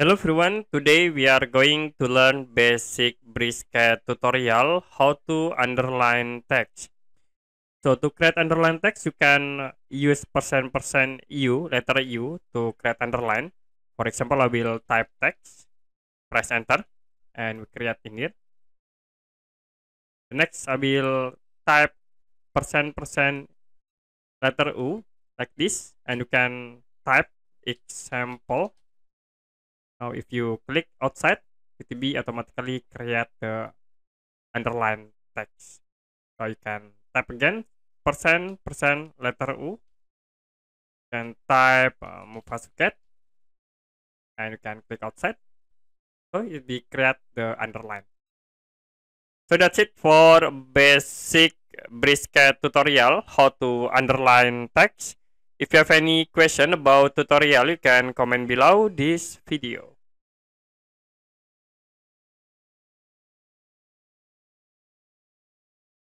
Hello everyone, today we are going to learn basic Brisket tutorial how to underline text. So to create underline text, you can use percent percent %u, letter u to create underline. For example, I will type text, press enter, and we create in here. Next, I will type percent percent letter u like this, and you can type example Now if you click outside, VTB automatically create the underline text. So you can type again percent percent letter U. then type uh, Mufasuket and you can click outside. So it be create the underline. So that's it for basic Brisket tutorial how to underline text. If you have any question about tutorial, you can comment below this video.